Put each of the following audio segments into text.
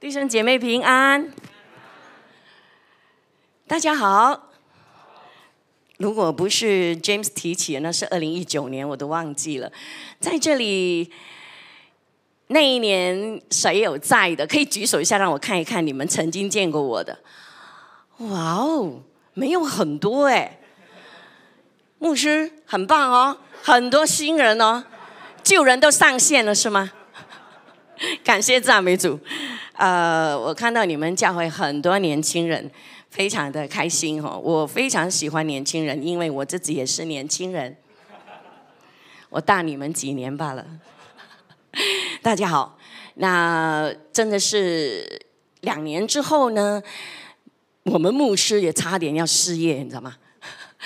弟兄姐妹平安，大家好。如果不是 James 提起，那是二零一九年，我都忘记了。在这里，那一年谁有在的，可以举手一下，让我看一看你们曾经见过我的。哇哦，没有很多哎。牧师很棒哦，很多新人哦，旧人都上线了是吗？感谢赞美主。呃，我看到你们教会很多年轻人，非常的开心哦。我非常喜欢年轻人，因为我自己也是年轻人，我大你们几年罢了。大家好，那真的是两年之后呢，我们牧师也差点要失业，你知道吗？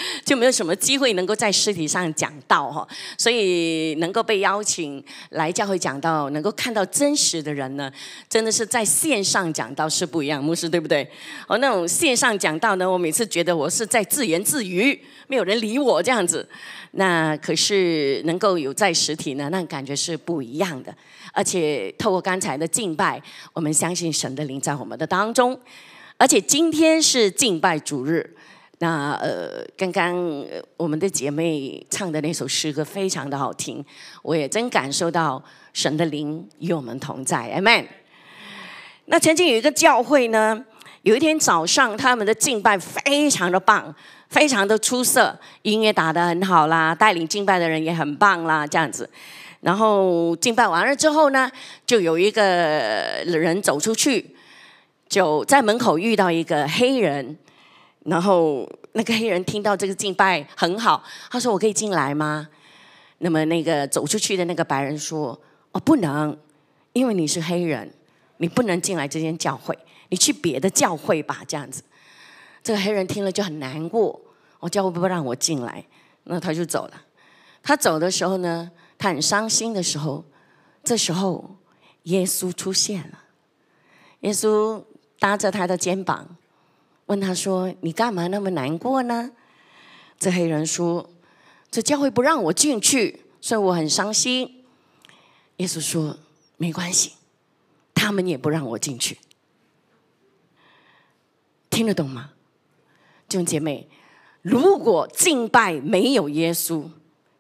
就没有什么机会能够在实体上讲到哈，所以能够被邀请来教会讲到，能够看到真实的人呢，真的是在线上讲到是不一样，牧师对不对？而那种线上讲到呢，我每次觉得我是在自言自语，没有人理我这样子。那可是能够有在实体呢，那感觉是不一样的。而且透过刚才的敬拜，我们相信神的灵在我们的当中，而且今天是敬拜主日。那呃，刚刚我们的姐妹唱的那首诗歌非常的好听，我也真感受到神的灵与我们同在，Amen。那曾经有一个教会呢，有一天早上他们的敬拜非常的棒，非常的出色，音乐打得很好啦，带领敬拜的人也很棒啦，这样子。然后敬拜完了之后呢，就有一个人走出去，就在门口遇到一个黑人。然后那个黑人听到这个敬拜很好，他说：“我可以进来吗？”那么那个走出去的那个白人说：“哦，不能，因为你是黑人，你不能进来这间教会，你去别的教会吧。”这样子，这个黑人听了就很难过，我教会不让我进来，那他就走了。他走的时候呢，他很伤心的时候，这时候耶稣出现了，耶稣搭着他的肩膀。问他说：“你干嘛那么难过呢？”这黑人说：“这教会不让我进去，所以我很伤心。”耶稣说：“没关系，他们也不让我进去。”听得懂吗？弟兄姐妹，如果敬拜没有耶稣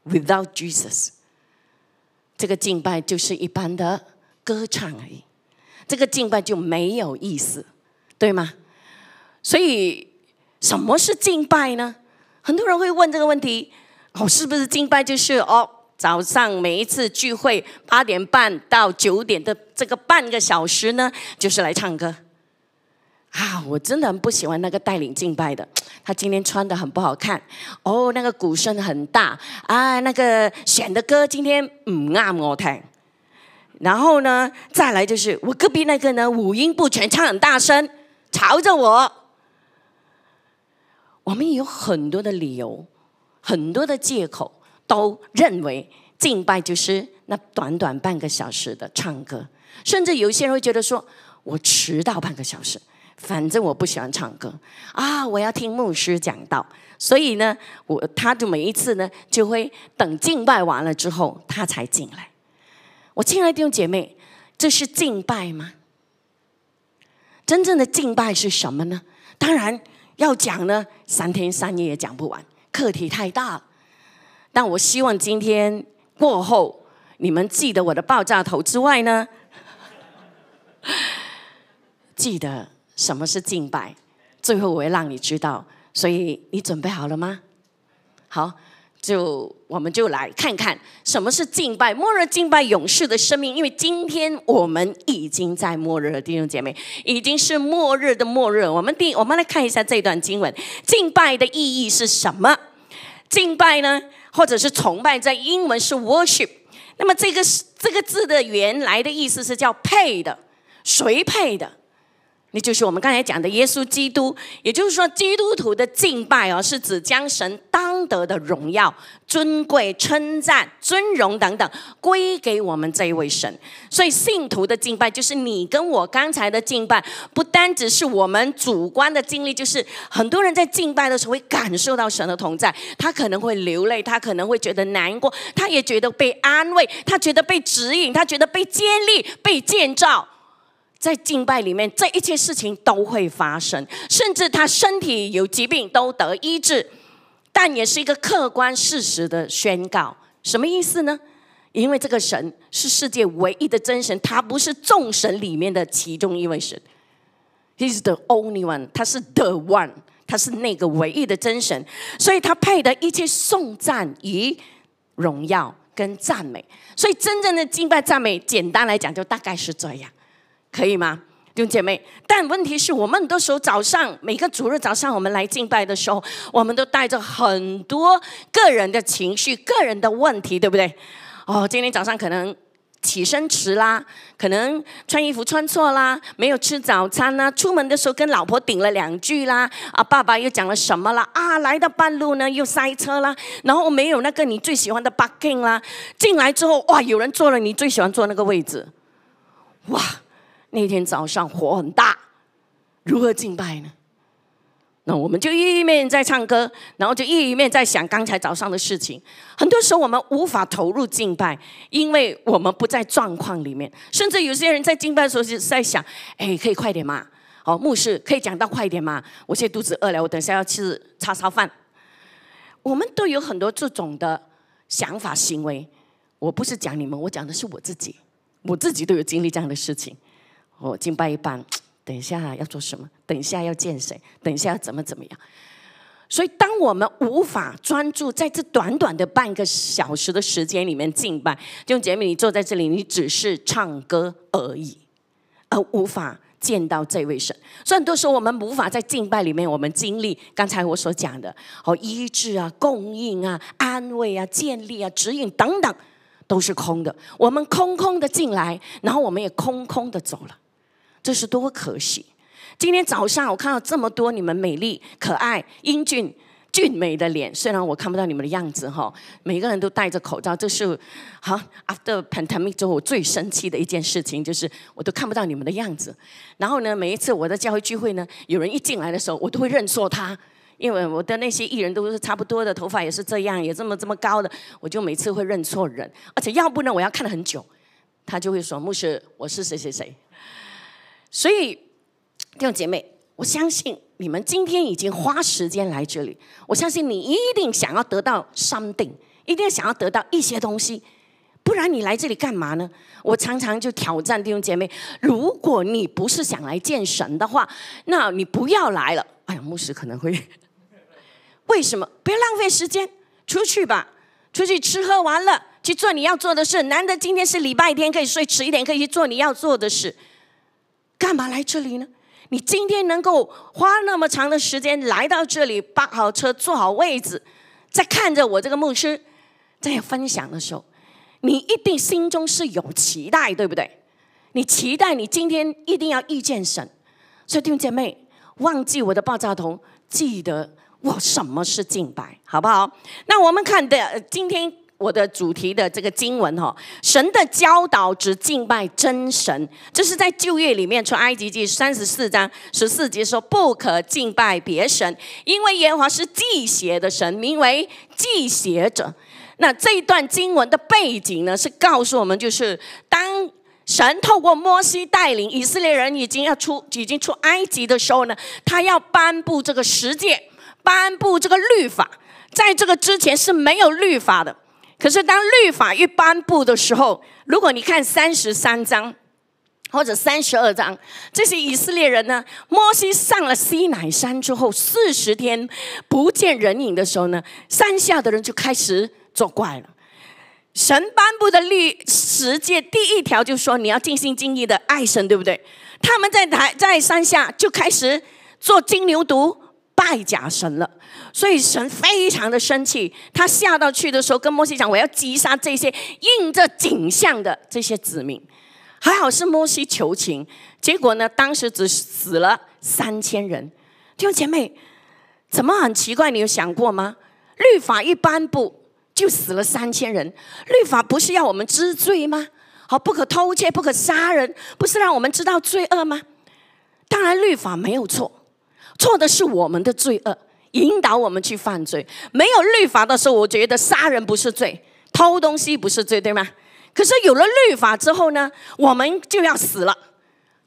（without Jesus），这个敬拜就是一般的歌唱而已，这个敬拜就没有意思，对吗？所以什么是敬拜呢？很多人会问这个问题。哦，是不是敬拜就是哦，早上每一次聚会八点半到九点的这个半个小时呢，就是来唱歌。啊，我真的很不喜欢那个带领敬拜的，他今天穿的很不好看。哦，那个鼓声很大。啊，那个选的歌今天唔啱我听。然后呢，再来就是我隔壁那个呢，五音不全，唱很大声，朝着我。我们有很多的理由，很多的借口，都认为敬拜就是那短短半个小时的唱歌，甚至有些人会觉得说：“我迟到半个小时，反正我不喜欢唱歌啊，我要听牧师讲道。”所以呢，我他就每一次呢就会等敬拜完了之后，他才进来。我亲爱的弟兄姐妹，这是敬拜吗？真正的敬拜是什么呢？当然要讲呢。三天三夜也讲不完，课题太大。但我希望今天过后，你们记得我的爆炸头之外呢，记得什么是敬拜。最后我会让你知道，所以你准备好了吗？好。就我们就来看看什么是敬拜，末日敬拜勇士的生命，因为今天我们已经在末日，了，弟兄姐妹已经是末日的末日。我们第我们来看一下这段经文，敬拜的意义是什么？敬拜呢，或者是崇拜，在英文是 worship。那么这个是这个字的原来的意思是叫配的，谁配的？那就是我们刚才讲的耶稣基督，也就是说基督徒的敬拜哦，是指将神当得的荣耀、尊贵、称赞、尊荣等等归给我们这一位神。所以信徒的敬拜，就是你跟我刚才的敬拜，不单只是我们主观的经历，就是很多人在敬拜的时候会感受到神的同在，他可能会流泪，他可能会觉得难过，他也觉得被安慰，他觉得被指引，他觉得被建立、被建造。在敬拜里面，这一切事情都会发生，甚至他身体有疾病都得医治，但也是一个客观事实的宣告。什么意思呢？因为这个神是世界唯一的真神，他不是众神里面的其中一位神。He's the only one，他是 the one，他是那个唯一的真神，所以他配的一切颂赞与荣耀跟赞美。所以真正的敬拜赞美，简单来讲，就大概是这样。可以吗，弟兄姐妹？但问题是，我们很多时候早上每个主日早上，我们来敬拜的时候，我们都带着很多个人的情绪、个人的问题，对不对？哦，今天早上可能起身迟啦，可能穿衣服穿错啦，没有吃早餐啦，出门的时候跟老婆顶了两句啦，啊，爸爸又讲了什么啦？啊？来到半路呢，又塞车啦，然后没有那个你最喜欢的 bucking 啦，进来之后哇，有人坐了你最喜欢坐那个位置，哇！那天早上火很大，如何敬拜呢？那我们就一面在唱歌，然后就一面在想刚才早上的事情。很多时候我们无法投入敬拜，因为我们不在状况里面。甚至有些人在敬拜的时候是在想：“哎，可以快点吗？哦，牧师可以讲到快一点吗？我现在肚子饿了，我等下要吃叉烧饭。”我们都有很多这种的想法行为。我不是讲你们，我讲的是我自己，我自己都有经历这样的事情。我敬拜一半，等一下要做什么？等一下要见谁？等一下要怎么怎么样？所以，当我们无法专注在这短短的半个小时的时间里面敬拜，就杰米，你坐在这里，你只是唱歌而已，而无法见到这位神。所以很多时候，我们无法在敬拜里面，我们经历刚才我所讲的哦医治啊、供应啊、安慰啊、建立啊、指引等等，都是空的。我们空空的进来，然后我们也空空的走了。这是多可惜！今天早上我看到这么多你们美丽、可爱、英俊、俊美的脸，虽然我看不到你们的样子哈。每个人都戴着口罩，这是哈 After pandemic 之后最生气的一件事情，就是我都看不到你们的样子。然后呢，每一次我的教会聚会呢，有人一进来的时候，我都会认错他，因为我的那些艺人都是差不多的，头发也是这样，也这么这么高的，我就每次会认错人，而且要不呢，我要看了很久，他就会说：“牧师，我是谁谁谁。”所以，弟兄姐妹，我相信你们今天已经花时间来这里，我相信你一定想要得到 something，一定想要得到一些东西，不然你来这里干嘛呢？我常常就挑战弟兄姐妹：如果你不是想来见神的话，那你不要来了。哎呀，牧师可能会，为什么？不要浪费时间，出去吧，出去吃喝玩乐，去做你要做的事。难得今天是礼拜天，可以睡迟一点，可以去做你要做的事。干嘛来这里呢？你今天能够花那么长的时间来到这里，搬好车，坐好位置，在看着我这个牧师在分享的时候，你一定心中是有期待，对不对？你期待你今天一定要遇见神。所以弟兄姐妹，忘记我的爆炸头，记得我什么是敬拜，好不好？那我们看的今天。我的主题的这个经文哈，神的教导只敬拜真神，这是在旧约里面，出埃及记三十四章十四节说：“不可敬拜别神，因为耶和华是祭邪的神，名为祭邪者。”那这段经文的背景呢，是告诉我们，就是当神透过摩西带领以色列人已经要出，已经出埃及的时候呢，他要颁布这个十诫，颁布这个律法。在这个之前是没有律法的。可是，当律法一颁布的时候，如果你看三十三章或者三十二章，这些以色列人呢，摩西上了西乃山之后四十天不见人影的时候呢，山下的人就开始作怪了。神颁布的律十诫第一条就说：“你要尽心尽意的爱神，对不对？”他们在台在山下就开始做金牛犊拜假神了。所以神非常的生气，他下到去的时候跟摩西讲：“我要击杀这些印着景象的这些子民。”还好是摩西求情，结果呢，当时只死了三千人。弟兄姐妹，怎么很奇怪？你有想过吗？律法一颁布就死了三千人，律法不是要我们知罪吗？好，不可偷窃，不可杀人，不是让我们知道罪恶吗？当然，律法没有错，错的是我们的罪恶。引导我们去犯罪，没有律法的时候，我觉得杀人不是罪，偷东西不是罪，对吗？可是有了律法之后呢，我们就要死了，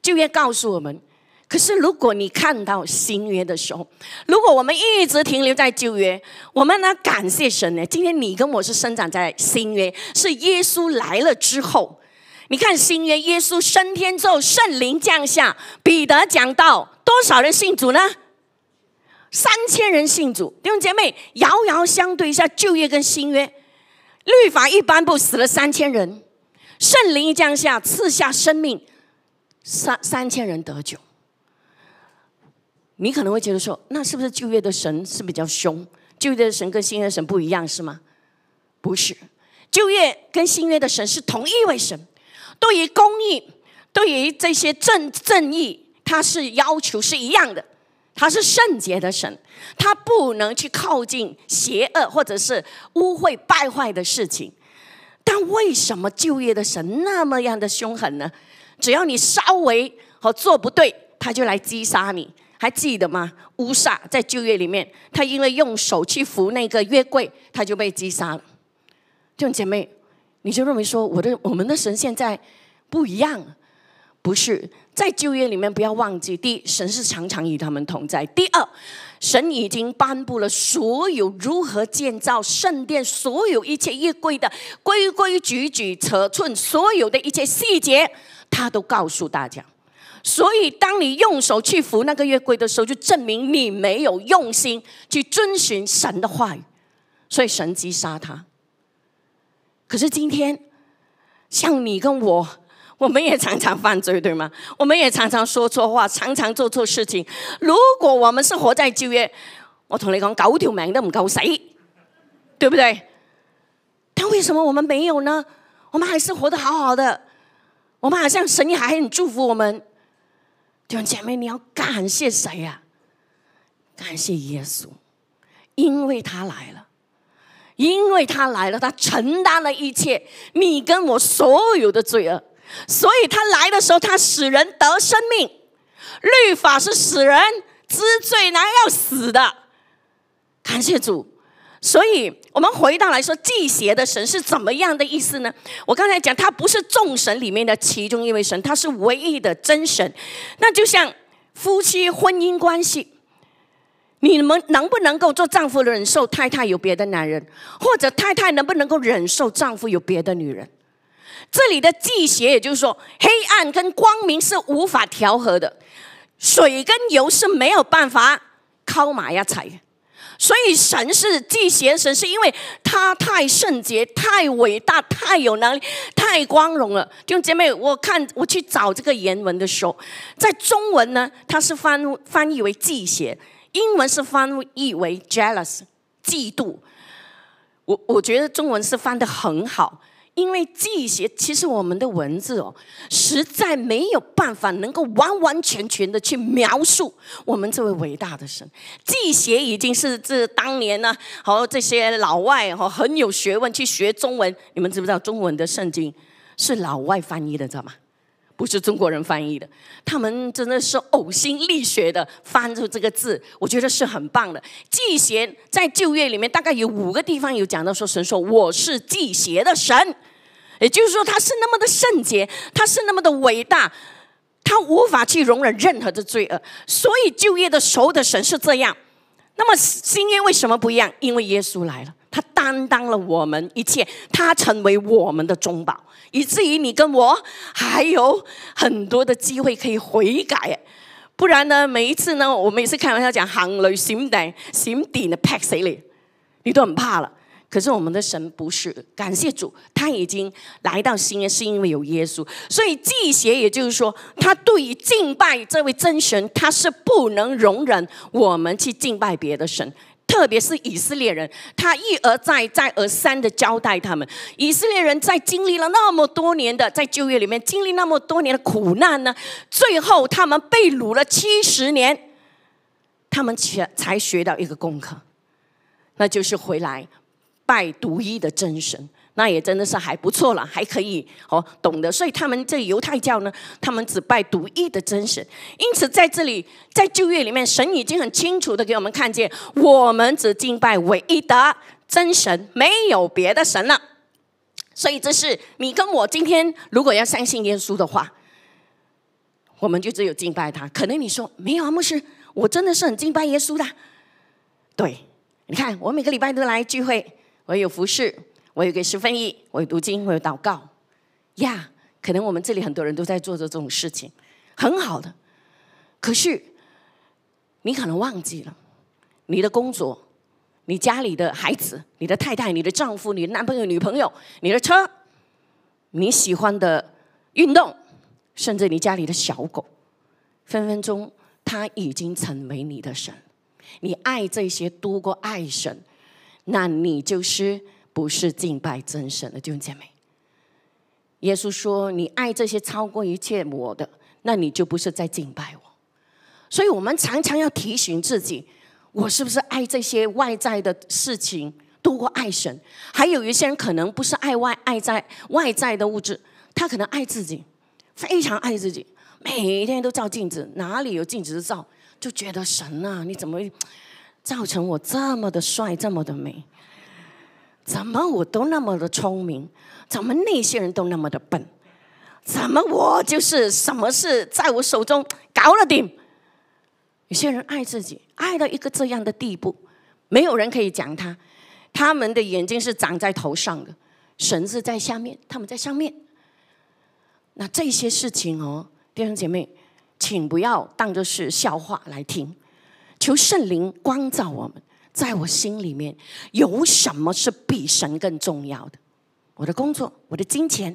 旧约告诉我们。可是如果你看到新约的时候，如果我们一直停留在旧约，我们呢？感谢神呢！今天你跟我是生长在新约，是耶稣来了之后，你看新约，耶稣升天之后，圣灵降下，彼得讲道，多少人信主呢？三千人信主，弟兄姐妹，遥遥相对一下。旧业跟新约，律法一颁布死了三千人，圣灵一降下赐下生命，三三千人得救。你可能会觉得说，那是不是旧约的神是比较凶？旧约的神跟新约的神不一样是吗？不是，旧约跟新约的神是同一位神，对于公义，对于这些正正义，他是要求是一样的。他是圣洁的神，他不能去靠近邪恶或者是污秽败坏的事情。但为什么就业的神那么样的凶狠呢？只要你稍微和做不对，他就来击杀你。还记得吗？乌撒在就业里面，他因为用手去扶那个约柜，他就被击杀了。这种姐妹，你就认为说我的我们的神现在不一样？不是在就业里面，不要忘记：第一，神是常常与他们同在；第二，神已经颁布了所有如何建造圣殿、所有一切月柜的规规矩矩、尺寸所有的一切细节，他都告诉大家。所以，当你用手去扶那个月桂的时候，就证明你没有用心去遵循神的话语，所以神击杀他。可是今天，像你跟我。我们也常常犯罪，对吗？我们也常常说错话，常常做错事情。如果我们是活在旧约，我同你讲，九条命都唔够死，对不对？但为什么我们没有呢？我们还是活得好好的，我们好像神也还很祝福我们。弟兄姐妹，你要感谢谁呀？感谢耶稣，因为他来了，因为他来了，他承担了一切，你跟我所有的罪恶。所以他来的时候，他使人得生命；律法是使人知罪难要死的。感谢主！所以我们回到来说，祭邪的神是怎么样的意思呢？我刚才讲，他不是众神里面的其中一位神，他是唯一的真神。那就像夫妻婚姻关系，你们能不能够做丈夫忍受太太有别的男人，或者太太能不能够忍受丈夫有别的女人？这里的祭邪，也就是说，黑暗跟光明是无法调和的，水跟油是没有办法靠马牙菜。所以神是祭邪神，是因为他太圣洁、太伟大、太有能力、太光荣了。弟兄姐妹，我看我去找这个原文的时候，在中文呢，它是翻翻译为祭邪，英文是翻译为 jealous，嫉妒。我我觉得中文是翻的很好。因为纪协，其实我们的文字哦，实在没有办法能够完完全全的去描述我们这位伟大的神。纪协已经是自当年呢，和这些老外哈很有学问去学中文，你们知不知道？中文的圣经是老外翻译的，知道吗？不是中国人翻译的，他们真的是呕心沥血的翻出这个字，我觉得是很棒的。祭邪在旧约里面大概有五个地方有讲到说神说我是祭邪的神，也就是说他是那么的圣洁，他是那么的伟大，他无法去容忍任何的罪恶，所以旧约的所有的神是这样。那么新约为什么不一样？因为耶稣来了。他担当了我们一切，他成为我们的中保，以至于你跟我还有很多的机会可以悔改。不然呢，每一次呢，我每次开玩笑讲行雷行顶行顶的劈谁你，你都很怕了。可是我们的神不是，感谢主，他已经来到新耶，是因为有耶稣。所以祭邪，也就是说，他对于敬拜这位真神，他是不能容忍我们去敬拜别的神。特别是以色列人，他一而再、再而三的交代他们：以色列人在经历了那么多年的在就业里面，经历那么多年的苦难呢，最后他们被掳了七十年，他们才才学到一个功课，那就是回来拜独一的真神。那也真的是还不错了，还可以哦，懂得。所以他们这犹太教呢，他们只拜独一的真神。因此，在这里，在旧约里面，神已经很清楚的给我们看见，我们只敬拜唯一的真神，没有别的神了。所以，这是你跟我今天如果要相信耶稣的话，我们就只有敬拜他。可能你说没有啊，牧师，我真的是很敬拜耶稣的。对你看，我每个礼拜都来聚会，我有服饰。我有个十分一，我有读经，我有祷告呀。可能我们这里很多人都在做着这种事情，很好的。可是你可能忘记了你的工作、你家里的孩子、你的太太、你的丈夫、你的男朋友、女朋友、你的车、你喜欢的运动，甚至你家里的小狗，分分钟他已经成为你的神。你爱这些，多过爱神，那你就是。不是敬拜真神的，兄姐妹。耶稣说：“你爱这些超过一切我的，那你就不是在敬拜我。”所以，我们常常要提醒自己：我是不是爱这些外在的事情多过爱神？还有一些人可能不是爱外爱在外在的物质，他可能爱自己，非常爱自己，每天都照镜子，哪里有镜子照就觉得神呐！你怎么造成我这么的帅，这么的美？怎么我都那么的聪明？怎么那些人都那么的笨？怎么我就是什么事在我手中搞了定？有些人爱自己爱到一个这样的地步，没有人可以讲他。他们的眼睛是长在头上的，绳子在下面，他们在上面。那这些事情哦，弟兄姐妹，请不要当着是笑话来听。求圣灵光照我们。在我心里面，有什么是比神更重要的？我的工作，我的金钱，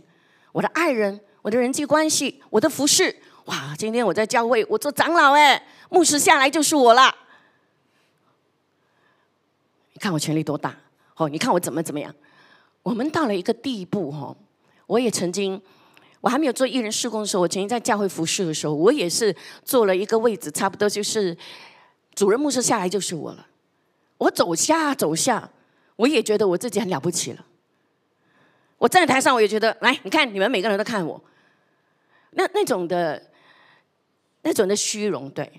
我的爱人，我的人际关系，我的服饰。哇！今天我在教会，我做长老哎，牧师下来就是我了。你看我权力多大哦！你看我怎么怎么样？我们到了一个地步哦。我也曾经，我还没有做艺人施工的时候，我曾经在教会服侍的时候，我也是坐了一个位置，差不多就是主任牧师下来就是我了。我走下走下，我也觉得我自己很了不起了。我站在台上，我也觉得来，你看你们每个人都看我，那那种的，那种的虚荣。对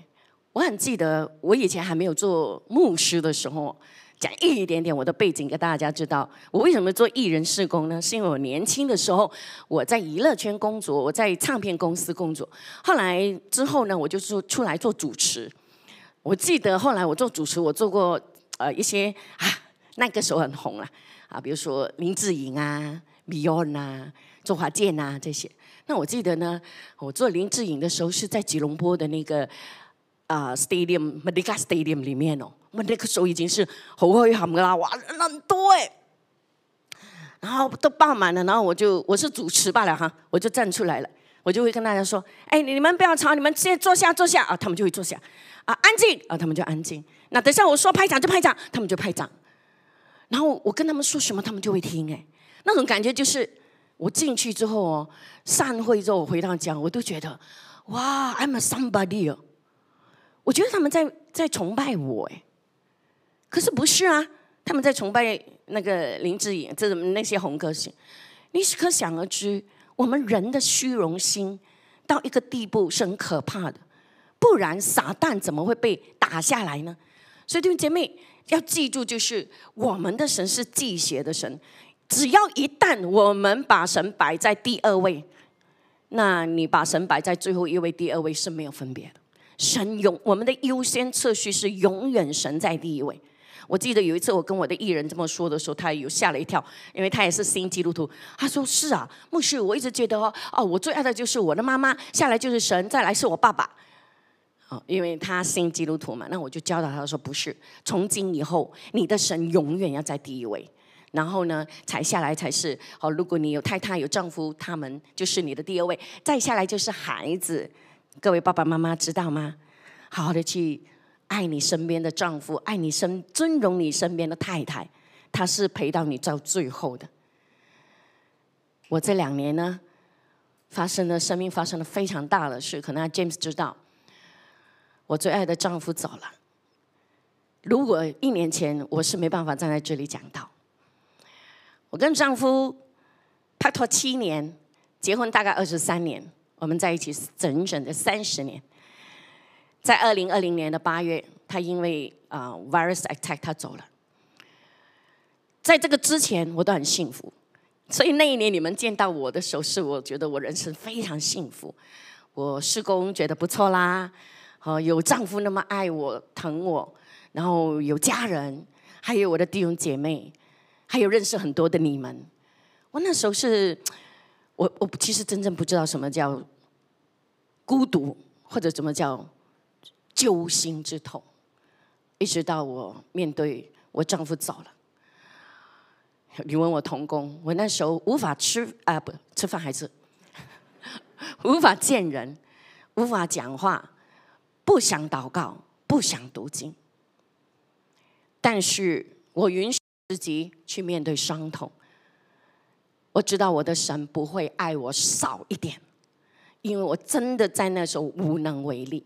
我很记得，我以前还没有做牧师的时候，讲一点点我的背景给大家知道。我为什么做艺人施工呢？是因为我年轻的时候，我在娱乐圈工作，我在唱片公司工作。后来之后呢，我就做出来做主持。我记得后来我做主持，我做过。呃，一些啊，那个时候很红啊，啊，比如说林志颖啊、Beyond 啊、周华健啊这些。那我记得呢，我做林志颖的时候是在吉隆坡的那个啊 Stadium、Medica Stadium 里面哦。那个时候已经是好黑好啦，哇，人很多哎。然后都爆满了，然后我就我是主持罢了哈，我就站出来了，我就会跟大家说：哎，你们不要吵，你们先坐下坐下啊。他们就会坐下。啊，安静！啊，他们就安静。那等下我说拍掌就拍掌，他们就拍掌。然后我跟他们说什么，他们就会听。哎，那种感觉就是我进去之后哦，散会之后回到家，我都觉得哇，I'm a somebody。我觉得他们在在崇拜我，哎，可是不是啊？他们在崇拜那个林志颖，这那些红歌星。你可想而知，我们人的虚荣心到一个地步是很可怕的。不然，撒旦怎么会被打下来呢？所以，弟兄姐妹要记住，就是我们的神是祭邪的神。只要一旦我们把神摆在第二位，那你把神摆在最后一位、第二位是没有分别的。神永我们的优先次序是永远神在第一位。我记得有一次我跟我的艺人这么说的时候，他有吓了一跳，因为他也是新基督徒。他说：“是啊，牧师，我一直觉得哦，哦，我最爱的就是我的妈妈，下来就是神，再来是我爸爸。”因为他信基督徒嘛，那我就教导他说：“不是，从今以后，你的神永远要在第一位。然后呢，才下来才是。哦，如果你有太太有丈夫，他们就是你的第二位，再下来就是孩子。各位爸爸妈妈知道吗？好好的去爱你身边的丈夫，爱你身尊荣你身边的太太，他是陪到你到最后的。我这两年呢，发生了生命发生了非常大的事，可能 James 知道。”我最爱的丈夫走了。如果一年前我是没办法站在这里讲到，我跟丈夫拍拖七年，结婚大概二十三年，我们在一起整整的三十年。在二零二零年的八月，他因为啊 virus attack 他走了。在这个之前，我都很幸福，所以那一年你们见到我的时候，是我觉得我人生非常幸福。我施工觉得不错啦。啊，有丈夫那么爱我、疼我，然后有家人，还有我的弟兄姐妹，还有认识很多的你们。我那时候是，我我其实真正不知道什么叫孤独，或者怎么叫揪心之痛，一直到我面对我丈夫走了。你问我童工，我那时候无法吃啊，不吃饭还是无法见人，无法讲话。不想祷告，不想读经，但是我允许自己去面对伤痛。我知道我的神不会爱我少一点，因为我真的在那时候无能为力。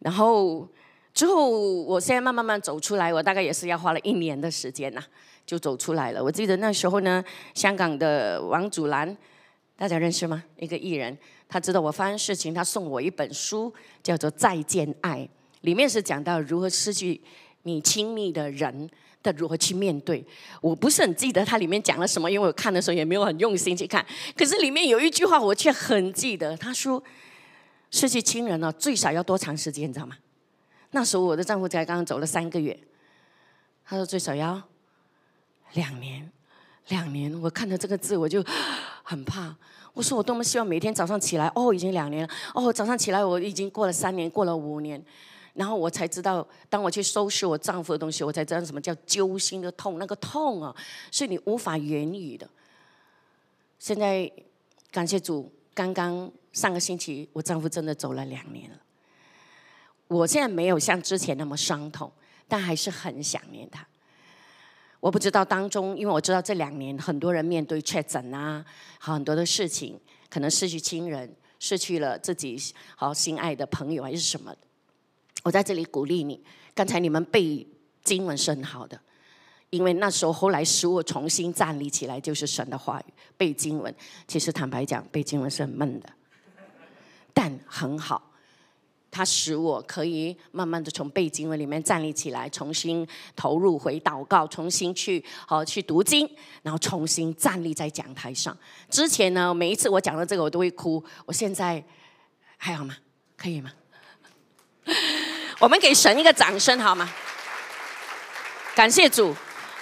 然后之后，我现在慢慢慢走出来，我大概也是要花了一年的时间呐，就走出来了。我记得那时候呢，香港的王祖蓝，大家认识吗？一个艺人。他知道我发生事情，他送我一本书，叫做《再见爱》，里面是讲到如何失去你亲密的人的如何去面对。我不是很记得它里面讲了什么，因为我看的时候也没有很用心去看。可是里面有一句话我却很记得，他说：“失去亲人呢，最少要多长时间？”你知道吗？那时候我的丈夫才刚刚走了三个月。他说最少要两年，两年。我看到这个字我就很怕。我说我多么希望每天早上起来哦，已经两年了哦，早上起来我已经过了三年，过了五年，然后我才知道，当我去收拾我丈夫的东西，我才知道什么叫揪心的痛，那个痛啊，是你无法言语的。现在感谢主，刚刚上个星期我丈夫真的走了两年了，我现在没有像之前那么伤痛，但还是很想念他。我不知道当中，因为我知道这两年很多人面对确诊啊，好很多的事情，可能失去亲人，失去了自己好心爱的朋友还是什么。我在这里鼓励你，刚才你们背经文是很好的，因为那时候后来使我重新站立起来就是神的话语。背经文，其实坦白讲，背经文是很闷的，但很好。它使我可以慢慢的从背经文里面站立起来，重新投入回祷告，重新去好去读经，然后重新站立在讲台上。之前呢，每一次我讲到这个，我都会哭。我现在还好吗？可以吗？我们给神一个掌声好吗？感谢主。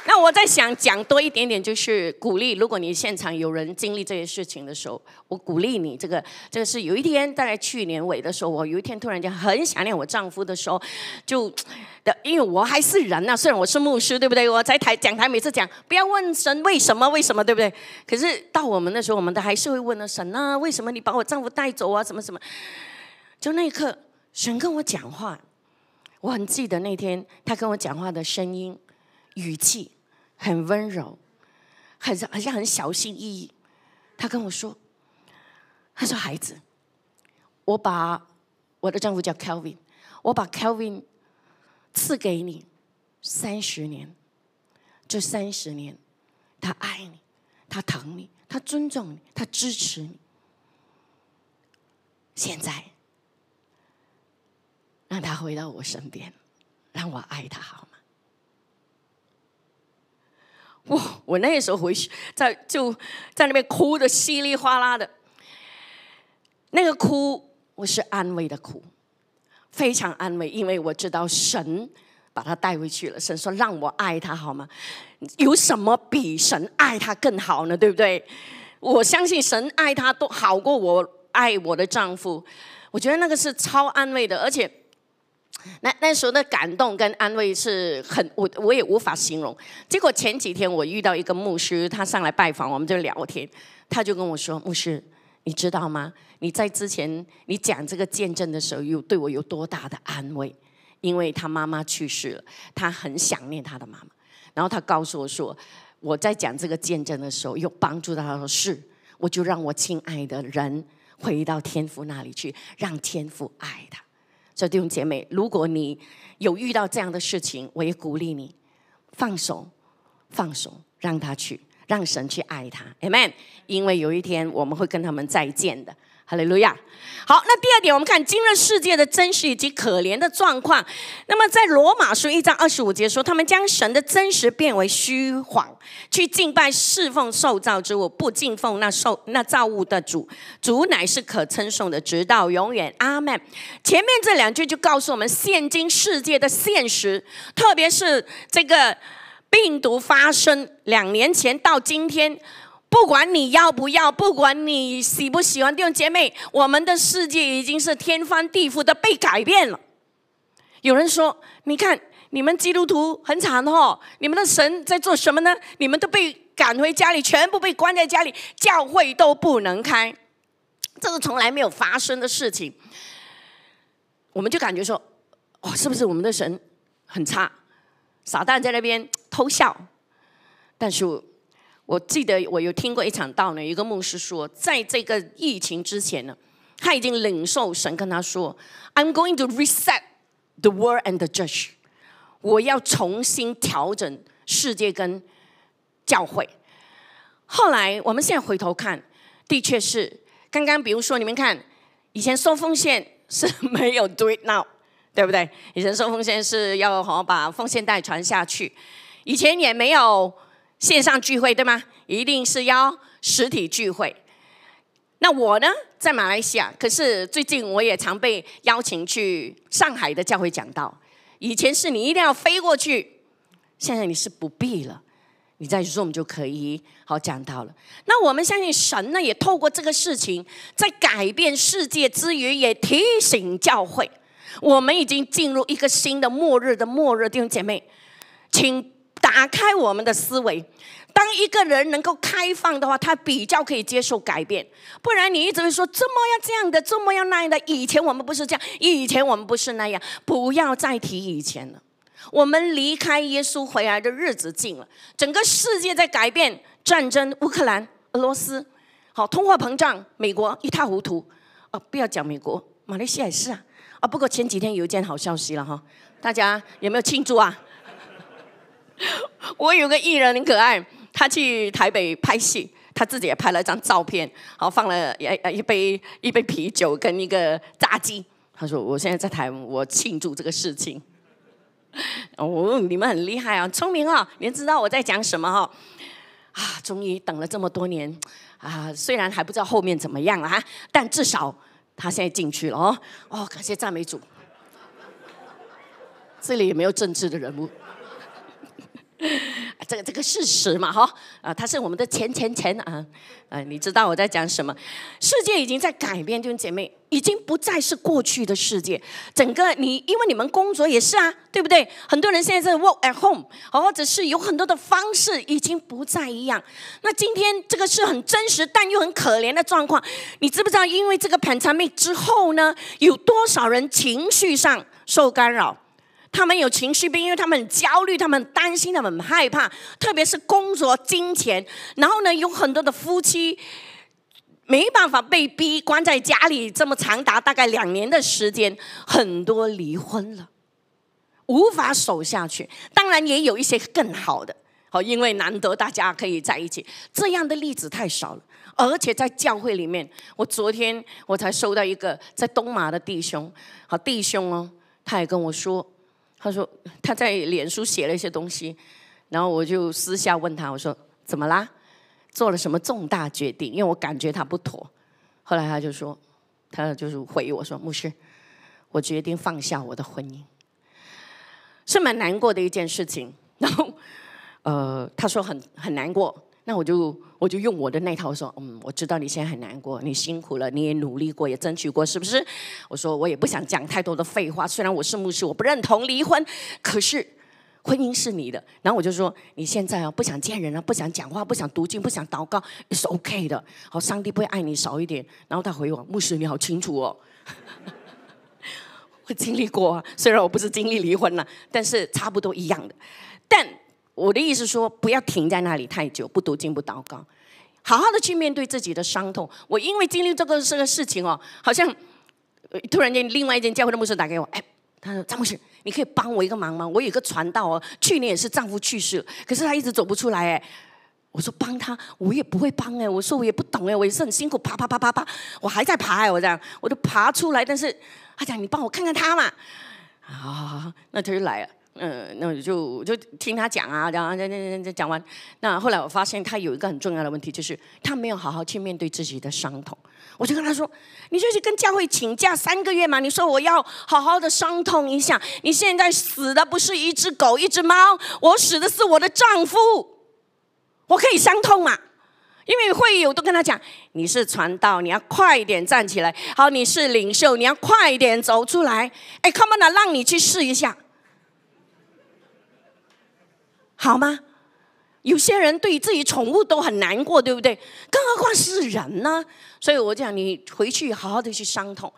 那我在想讲多一点点，就是鼓励。如果你现场有人经历这些事情的时候，我鼓励你，这个这个是有一天大概去年尾的时候，我有一天突然间很想念我丈夫的时候，就的，因为我还是人呐，虽然我是牧师，对不对？我在台讲台每次讲，不要问神为什么，为什么，对不对？可是到我们那时候，我们的还是会问了神啊，为什么你把我丈夫带走啊，什么什么？就那一刻，神跟我讲话，我很记得那天他跟我讲话的声音、语气。很温柔，很好像很小心翼翼。他跟我说：“他说孩子，我把我的丈夫叫 Kelvin，我把 Kelvin 赐给你三十年，这三十年，他爱你，他疼你，他尊重你，他支持你。现在，让他回到我身边，让我爱他好。”我我那时候回去在就在那边哭的稀里哗啦的，那个哭我是安慰的哭，非常安慰，因为我知道神把他带回去了。神说让我爱他好吗？有什么比神爱他更好呢？对不对？我相信神爱他都好过我爱我的丈夫，我觉得那个是超安慰的，而且。那那时候的感动跟安慰是很，我我也无法形容。结果前几天我遇到一个牧师，他上来拜访我们就聊天，他就跟我说：“牧师，你知道吗？你在之前你讲这个见证的时候，有对我有多大的安慰？因为他妈妈去世了，他很想念他的妈妈。然后他告诉我说，我在讲这个见证的时候，有帮助到他说是，我就让我亲爱的人回到天父那里去，让天父爱他。”这弟兄姐妹，如果你有遇到这样的事情，我也鼓励你放手、放手，让他去，让神去爱他，amen。因为有一天我们会跟他们再见的。哈利路亚，好。那第二点，我们看今日世界的真实以及可怜的状况。那么，在罗马书一章二十五节说，他们将神的真实变为虚谎，去敬拜侍奉受造之物，不敬奉那受那造物的主。主乃是可称颂的，直到永远。阿门。前面这两句就告诉我们现今世界的现实，特别是这个病毒发生两年前到今天。不管你要不要，不管你喜不喜欢，弟兄姐妹，我们的世界已经是天翻地覆的被改变了。有人说：“你看，你们基督徒很惨哦，你们的神在做什么呢？你们都被赶回家里，全部被关在家里，教会都不能开，这是从来没有发生的事情。”我们就感觉说：“哦，是不是我们的神很差？”撒旦在那边偷笑，但是。我记得我有听过一场道呢，一个牧师说，在这个疫情之前呢，他已经领受神跟他说，I'm going to reset the world and the church，我要重新调整世界跟教会。后来我们现在回头看，的确是，刚刚比如说你们看，以前收奉献是没有 do it now，对不对？以前收奉献是要好把奉献带传下去，以前也没有。线上聚会对吗？一定是要实体聚会。那我呢，在马来西亚。可是最近我也常被邀请去上海的教会讲道。以前是你一定要飞过去，现在你是不必了，你在 Zoom 就可以好讲到了。那我们相信神呢，也透过这个事情，在改变世界之余，也提醒教会，我们已经进入一个新的末日的末日。弟兄姐妹，请。打开我们的思维。当一个人能够开放的话，他比较可以接受改变。不然你一直会说这么样这样的，这么样那样的，以前我们不是这样，以前我们不是那样，不要再提以前了。我们离开耶稣回来的日子近了，整个世界在改变，战争，乌克兰、俄罗斯，好，通货膨胀，美国一塌糊涂。啊，不要讲美国，马来西亚也是啊。啊，不过前几天有一件好消息了哈，大家有没有庆祝啊？我有个艺人很可爱，他去台北拍戏，他自己也拍了一张照片，然后放了一一杯一杯啤酒跟一个炸鸡。他说：“我现在在台，我庆祝这个事情。”哦，你们很厉害啊，聪明啊，们知道我在讲什么哈？啊，终于等了这么多年啊，虽然还不知道后面怎么样了哈，但至少他现在进去了哦哦，感谢赞美主。这里也没有政治的人物。这个这个事实嘛，哈，啊，他是我们的钱钱钱啊，啊，你知道我在讲什么？世界已经在改变，弟兄姐妹，已经不再是过去的世界。整个你，因为你们工作也是啊，对不对？很多人现在在 work at home，或者是有很多的方式已经不再一样。那今天这个是很真实，但又很可怜的状况。你知不知道，因为这个 pandemic 之后呢，有多少人情绪上受干扰？他们有情绪病，因为他们很焦虑，他们担心，他们害怕，特别是工作、金钱。然后呢，有很多的夫妻没办法被逼关在家里这么长达大概两年的时间，很多离婚了，无法守下去。当然也有一些更好的，好，因为难得大家可以在一起，这样的例子太少了。而且在教会里面，我昨天我才收到一个在东马的弟兄，好弟兄哦，他也跟我说。他说 他在脸书写了一些东西，然后我就私下问他，我说怎么啦？做了什么重大决定？因为我感觉他不妥。后来他就说，他就是回我说牧师，我决定放下我的婚姻，是蛮难过的一件事情。然后，呃，他说很很难过。那我就我就用我的那套，说，嗯，我知道你现在很难过，你辛苦了，你也努力过，也争取过，是不是？我说我也不想讲太多的废话，虽然我是牧师，我不认同离婚，可是婚姻是你的。然后我就说，你现在啊不想见人啊，不想讲话，不想读经，不想祷告，是 OK 的。好，上帝不会爱你少一点。然后他回我，牧师你好清楚哦，我经历过，虽然我不是经历离婚了，但是差不多一样的，但。我的意思说，不要停在那里太久，不读经不祷告，好好的去面对自己的伤痛。我因为经历这个这个事情哦，好像突然间，另外一间教会的牧师打给我，哎，他说张牧师，你可以帮我一个忙吗？我有个传道哦，去年也是丈夫去世可是他一直走不出来哎。我说帮他，我也不会帮哎，我说我也不懂哎，我也是很辛苦爬爬爬爬爬，我还在爬哎，我这样，我都爬出来，但是他讲你帮我看看他嘛，好好好，那他就来了。嗯，那我就就听他讲啊，然后讲讲讲讲完，那后来我发现他有一个很重要的问题，就是他没有好好去面对自己的伤痛。我就跟他说：“你就去跟教会请假三个月嘛。”你说：“我要好好的伤痛一下。”你现在死的不是一只狗、一只猫，我死的是我的丈夫，我可以伤痛嘛？因为会我都跟他讲：“你是传道，你要快点站起来；好，你是领袖，你要快点走出来。”哎，Come on，让你去试一下。好吗？有些人对于自己宠物都很难过，对不对？更何况是人呢？所以，我讲你回去好好的去伤痛。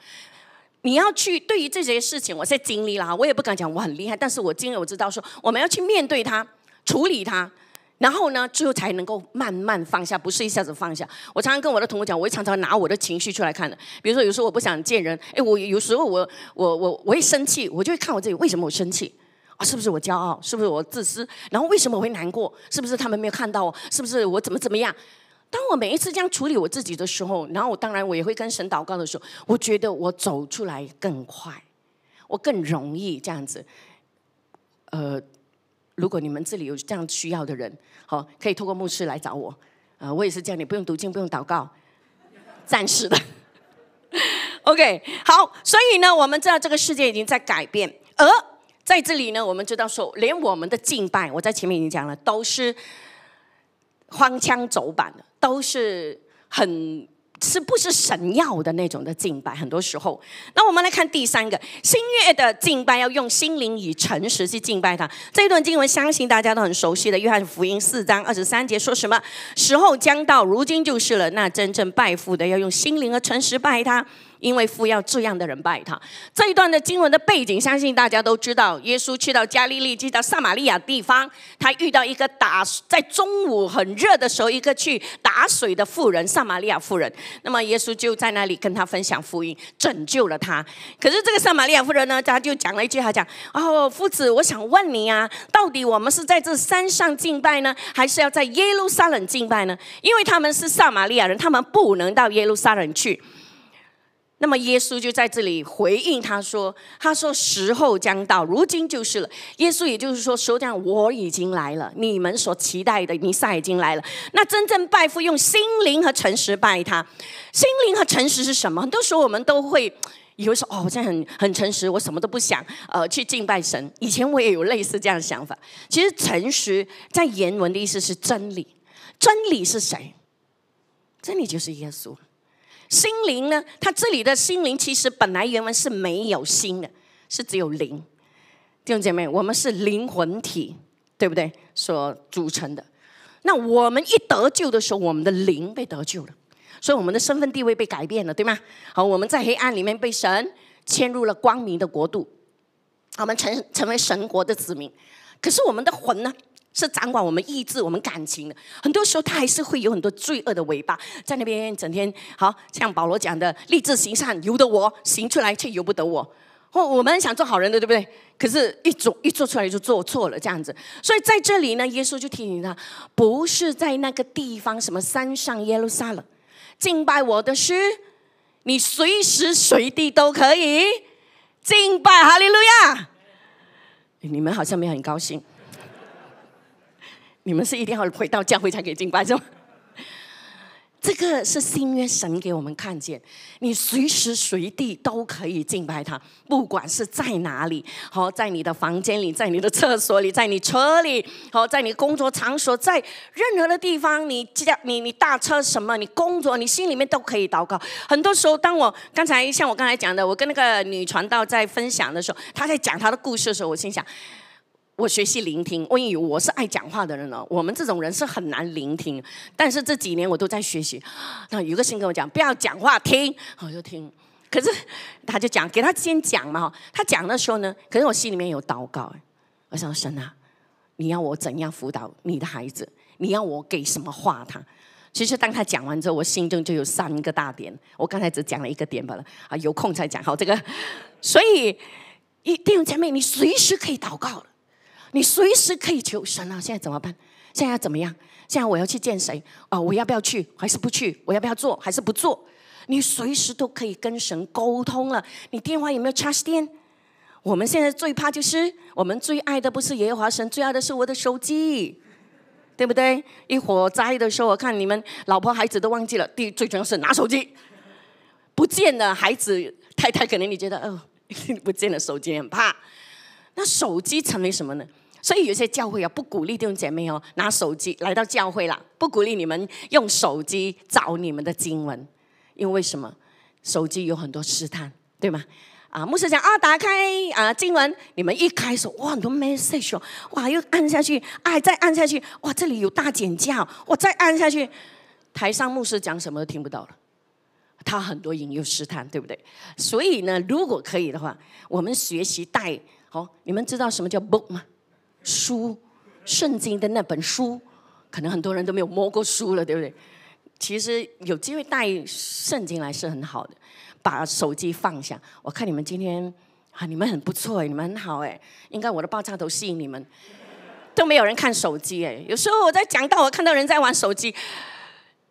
你要去对于这些事情，我在经历了我也不敢讲我很厉害，但是我经历我知道，说我们要去面对它，处理它，然后呢，最后才能够慢慢放下，不是一下子放下。我常常跟我的同学讲，我会常常拿我的情绪出来看的。比如说，有时候我不想见人，哎，我有时候我我我我会生气，我就会看我自己，为什么我生气？啊，是不是我骄傲？是不是我自私？然后为什么我会难过？是不是他们没有看到我？是不是我怎么怎么样？当我每一次这样处理我自己的时候，然后我当然我也会跟神祷告的时候，我觉得我走出来更快，我更容易这样子。呃，如果你们这里有这样需要的人，好，可以透过牧师来找我。啊，我也是这样，你不用读经，不用祷告，暂时的。OK，好，所以呢，我们知道这个世界已经在改变，而。在这里呢，我们知道说，连我们的敬拜，我在前面已经讲了，都是荒腔走板的，都是很是不是神要的那种的敬拜。很多时候，那我们来看第三个，新月的敬拜要用心灵与诚实去敬拜他。这段经文相信大家都很熟悉的，约翰福音四章二十三节说什么时候将到，如今就是了。那真正拜父的，要用心灵和诚实拜他。因为父要这样的人拜他。这一段的经文的背景，相信大家都知道。耶稣去到加利利，去到撒玛利亚地方，他遇到一个打在中午很热的时候，一个去打水的妇人，撒玛利亚妇人。那么耶稣就在那里跟他分享福音，拯救了他。可是这个撒玛利亚妇人呢，他就讲了一句，他讲：“哦，夫子，我想问你啊，到底我们是在这山上敬拜呢，还是要在耶路撒冷敬拜呢？因为他们是撒玛利亚人，他们不能到耶路撒冷去。”那么耶稣就在这里回应他说：“他说时候将到，如今就是了。”耶稣也就是说，说这样我已经来了，你们所期待的弥赛已经来了。那真正拜父用心灵和诚实拜他，心灵和诚实是什么？很多时候我们都会以为说，哦，现在很很诚实，我什么都不想，呃，去敬拜神。以前我也有类似这样的想法。其实诚实在原文的意思是真理，真理是谁？真理就是耶稣。心灵呢？它这里的心灵其实本来原文是没有心的，是只有灵。弟兄姐妹，我们是灵魂体，对不对？所组成的。那我们一得救的时候，我们的灵被得救了，所以我们的身份地位被改变了，对吗？好，我们在黑暗里面被神迁入了光明的国度，我们成成为神国的子民。可是我们的魂呢？是掌管我们意志、我们感情的，很多时候他还是会有很多罪恶的尾巴在那边整天。好，像保罗讲的，立志行善由得我，行出来却由不得我。哦，我们想做好人的，对不对？可是，一做一做出来就做错了这样子。所以在这里呢，耶稣就提醒他，不是在那个地方，什么山上耶路撒冷，敬拜我的是，你随时随地都可以敬拜哈利路亚。你们好像没有很高兴。你们是一定要回到教会才可以敬拜，是吗？这个是新约神给我们看见，你随时随地都可以敬拜他，不管是在哪里，好在你的房间里，在你的厕所里，在你车里，好在你工作场所，在任何的地方，你家你你大车什么，你工作，你心里面都可以祷告。很多时候，当我刚才像我刚才讲的，我跟那个女传道在分享的时候，她在讲她的故事的时候，我心想。我学习聆听，我以为我是爱讲话的人了。我们这种人是很难聆听，但是这几年我都在学习。那有个新跟我讲，不要讲话，听，我就听。可是他就讲，给他先讲嘛。他讲的时候呢，可是我心里面有祷告。哎，我想神啊，你要我怎样辅导你的孩子？你要我给什么话他？其实当他讲完之后，我心中就有三个大点。我刚才只讲了一个点罢了。啊，有空再讲好这个。所以弟兄姐妹，你随时可以祷告。你随时可以求神啊！现在怎么办？现在怎么样？现在我要去见谁？啊，我要不要去？还是不去？我要不要做？还是不做？你随时都可以跟神沟通了。你电话有没有插电？我们现在最怕就是，我们最爱的不是耶和华神，最爱的是我的手机，对不对？一火灾的时候，我看你们老婆孩子都忘记了，第最重要是拿手机，不见了。孩子、太太，可能你觉得哦，不见了手机很怕。那手机成为什么呢？所以有些教会啊，不鼓励弟兄姐妹哦拿手机来到教会了，不鼓励你们用手机找你们的经文，因为什么？手机有很多试探，对吗？啊，牧师讲啊，打开啊经文，你们一开手哇，很多 message 哇，又按下去，哎，再按下去，哇，这里有大减价，我再按下去，台上牧师讲什么都听不到了，他很多引诱试探，对不对？所以呢，如果可以的话，我们学习带哦，你们知道什么叫 book 吗？书，圣经的那本书，可能很多人都没有摸过书了，对不对？其实有机会带圣经来是很好的。把手机放下，我看你们今天啊，你们很不错哎，你们很好哎，应该我的爆炸头吸引你们，都没有人看手机哎。有时候我在讲到，我看到人在玩手机。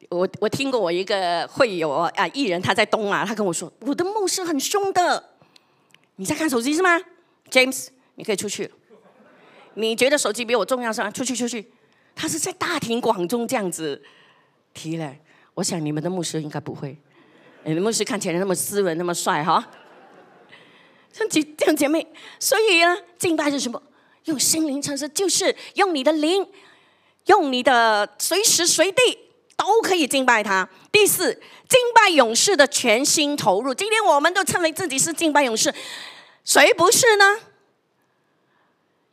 我我听过我一个会友啊，艺人他在东啊，他跟我说，我的牧师很凶的。你在看手机是吗？James，你可以出去。你觉得手机比我重要是吧？出去出去，他是在大庭广众这样子提嘞。我想你们的牧师应该不会，你们牧师看起来那么斯文，那么帅哈。像姐这样姐妹，所以啊，敬拜是什么？用心灵诚实，就是用你的灵，用你的随时随地都可以敬拜他。第四，敬拜勇士的全心投入。今天我们都称为自己是敬拜勇士，谁不是呢？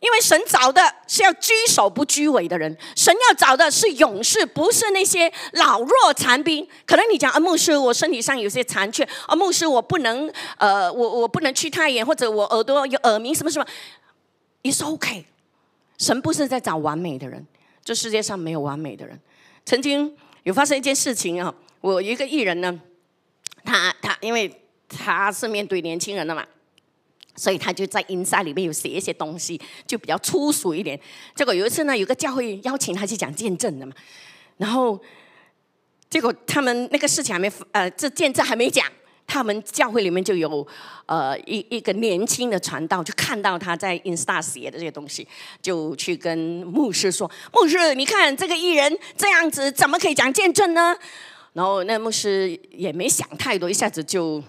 因为神找的是要居首不居尾的人，神要找的是勇士，不是那些老弱残兵。可能你讲啊，牧师，我身体上有些残缺啊，牧师，我不能呃，我我不能去太远，或者我耳朵有耳鸣什么什么，It's OK。神不是在找完美的人，这世界上没有完美的人。曾经有发生一件事情啊，我一个艺人呢，他他因为他是面对年轻人的嘛。所以他就在 i n s i d e 里面有写一些东西，就比较粗俗一点。结果有一次呢，有个教会邀请他去讲见证的嘛，然后结果他们那个事情还没，呃，这见证还没讲，他们教会里面就有呃一一个年轻的传道就看到他在 i n s t a g 写的这些东西，就去跟牧师说：“牧师，你看这个艺人这样子，怎么可以讲见证呢？”然后那牧师也没想太多，一下子就。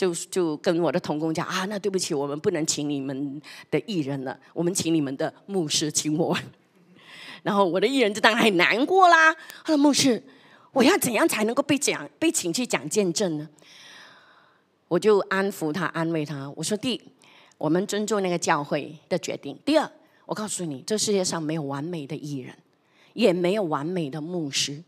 就就跟我的同工讲啊，那对不起，我们不能请你们的艺人了，我们请你们的牧师请我。然后我的艺人就当然很难过啦。他说：“牧师，我要怎样才能够被讲、被请去讲见证呢？”我就安抚他、安慰他，我说：“第，我们尊重那个教会的决定；第二，我告诉你，这世界上没有完美的艺人，也没有完美的牧师。”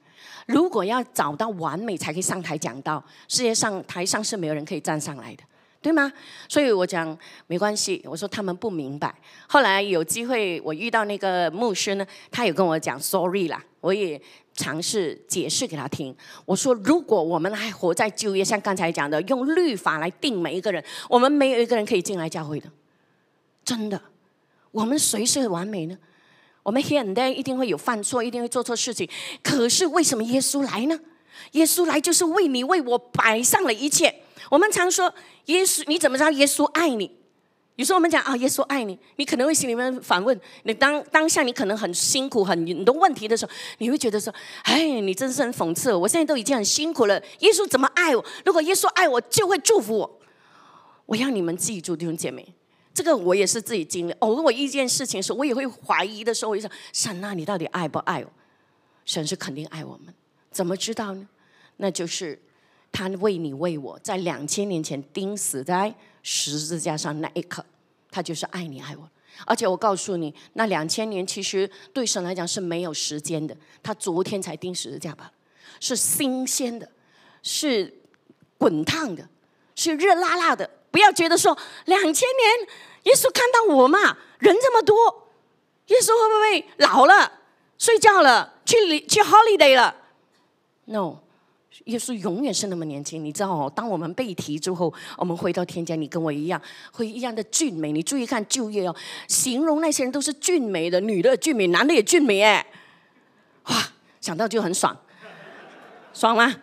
如果要找到完美才可以上台讲道，世界上台上是没有人可以站上来的，对吗？所以我讲没关系。我说他们不明白。后来有机会我遇到那个牧师呢，他也跟我讲 sorry 啦。我也尝试解释给他听。我说，如果我们还活在旧业，像刚才讲的，用律法来定每一个人，我们没有一个人可以进来教会的。真的，我们谁是完美呢？我们 here and there 一定会有犯错，一定会做错事情。可是为什么耶稣来呢？耶稣来就是为你为我摆上了一切。我们常说耶稣，你怎么知道耶稣爱你？有时候我们讲啊，耶稣爱你，你可能会心里面反问：你当当下你可能很辛苦，很很多问题的时候，你会觉得说，哎，你真是很讽刺，我现在都已经很辛苦了，耶稣怎么爱我？如果耶稣爱我，就会祝福我。我要你们记住弟兄姐妹。这个我也是自己经历。偶尔我一件事情时，我也会怀疑的时候，我就想：神啊、你到底爱不爱我？神是肯定爱我们，怎么知道呢？那就是他为你为我在两千年前钉死在十字架上那一刻，他就是爱你爱我。而且我告诉你，那两千年其实对神来讲是没有时间的，他昨天才钉十字架吧？是新鲜的，是滚烫的，是热辣辣的。不要觉得说两千年，耶稣看到我嘛，人这么多，耶稣会不会老了、睡觉了、去去 holiday 了？No，耶稣永远是那么年轻。你知道哦，当我们被提之后，我们回到天家，你跟我一样会一样的俊美。你注意看就业哦，形容那些人都是俊美的，女的俊美，男的也俊美哎，哇，想到就很爽，爽吗？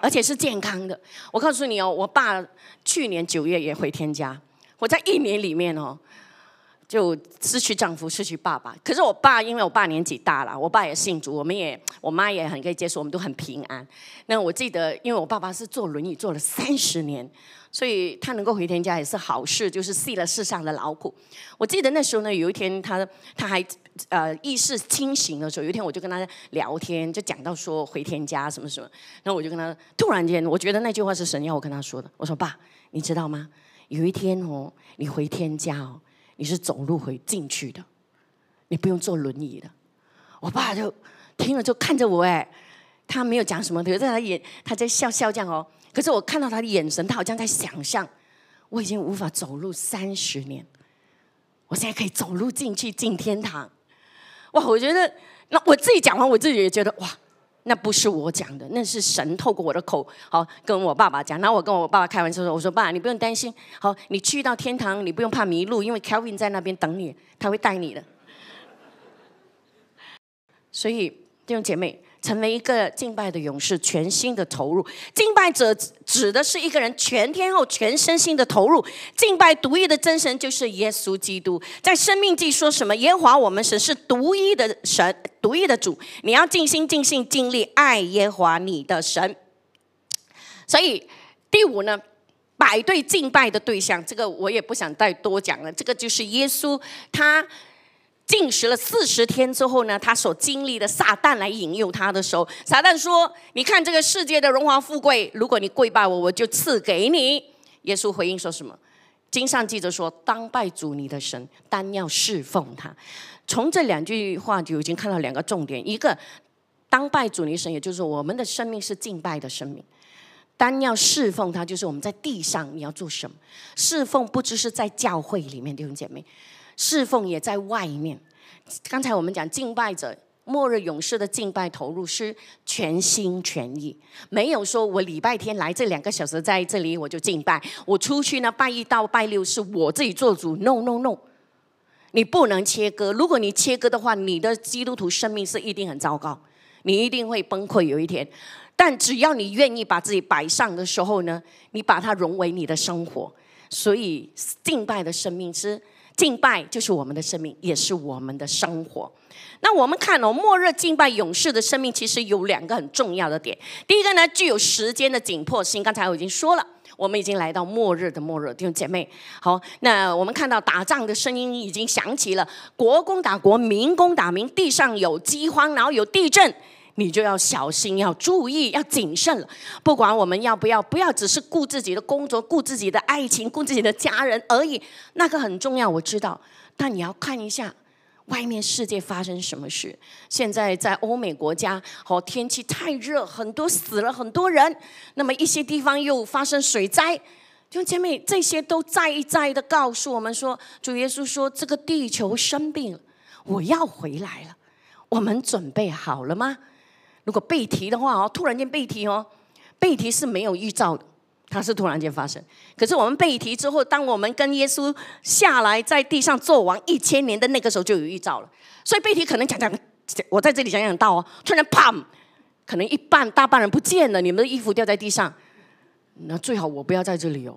而且是健康的，我告诉你哦，我爸去年九月也回天家，我在一年里面哦。就失去丈夫，失去爸爸。可是我爸因为我爸年纪大了，我爸也信主，我们也我妈也很可以接受，我们都很平安。那我记得，因为我爸爸是坐轮椅坐了三十年，所以他能够回天家也是好事，就是细了世上的劳苦。我记得那时候呢，有一天他他还呃意识清醒的时候，有一天我就跟他聊天，就讲到说回天家什么什么。然后我就跟他突然间，我觉得那句话是神要我跟他说的。我说爸，你知道吗？有一天哦，你回天家哦。你是走路回进去的，你不用坐轮椅的。我爸就听了就看着我，哎，他没有讲什么，留在他眼，他在笑笑这样哦。可是我看到他的眼神，他好像在想象我已经无法走路三十年，我现在可以走路进去进天堂。哇，我觉得那我自己讲完，我自己也觉得哇。那不是我讲的，那是神透过我的口，好跟我爸爸讲。然后我跟我爸爸开玩笑说：“我说爸，你不用担心，好，你去到天堂，你不用怕迷路，因为 Kelvin 在那边等你，他会带你的。”所以这种姐妹。成为一个敬拜的勇士，全心的投入。敬拜者指的是一个人全天候、全身心的投入。敬拜独一的真神就是耶稣基督。在生命记说什么？耶和华我们神是独一的神，独一的主。你要尽心、尽性、尽力爱耶和华你的神。所以第五呢，摆对敬拜的对象，这个我也不想再多讲了。这个就是耶稣他。进食了四十天之后呢，他所经历的撒旦来引诱他的时候，撒旦说：“你看这个世界的荣华富贵，如果你跪拜我，我就赐给你。”耶稣回应说什么？经上记着说：“当拜主你的神，当要侍奉他。”从这两句话就已经看到两个重点：一个，当拜主你的神，也就是我们的生命是敬拜的生命；单要侍奉他，就是我们在地上你要做什么？侍奉不知是在教会里面，弟兄姐妹。侍奉也在外面。刚才我们讲敬拜者，末日勇士的敬拜投入是全心全意，没有说我礼拜天来这两个小时在这里我就敬拜，我出去呢拜一到拜六是我自己做主。No No No，你不能切割。如果你切割的话，你的基督徒生命是一定很糟糕，你一定会崩溃有一天。但只要你愿意把自己摆上的时候呢，你把它融为你的生活，所以敬拜的生命是。敬拜就是我们的生命，也是我们的生活。那我们看哦，末日敬拜勇士的生命，其实有两个很重要的点。第一个呢，具有时间的紧迫性。刚才我已经说了，我们已经来到末日的末日，弟兄姐妹。好，那我们看到打仗的声音已经响起了，国攻打国，民攻打民，地上有饥荒，然后有地震。你就要小心，要注意，要谨慎了。不管我们要不要，不要只是顾自己的工作、顾自己的爱情、顾自己的家人而已。那个很重要，我知道。但你要看一下外面世界发生什么事。现在在欧美国家，和天气太热，很多死了很多人。那么一些地方又发生水灾。就姐妹，这些都在在的告诉我们说，主耶稣说这个地球生病了，我要回来了。我们准备好了吗？如果背提的话哦，突然间背提哦，背提是没有预兆的，它是突然间发生。可是我们背提之后，当我们跟耶稣下来在地上做完一千年的那个时候就有预兆了。所以背提可能讲讲，我在这里讲讲到哦，突然啪，可能一半大半人不见了，你们的衣服掉在地上，那最好我不要在这里哦，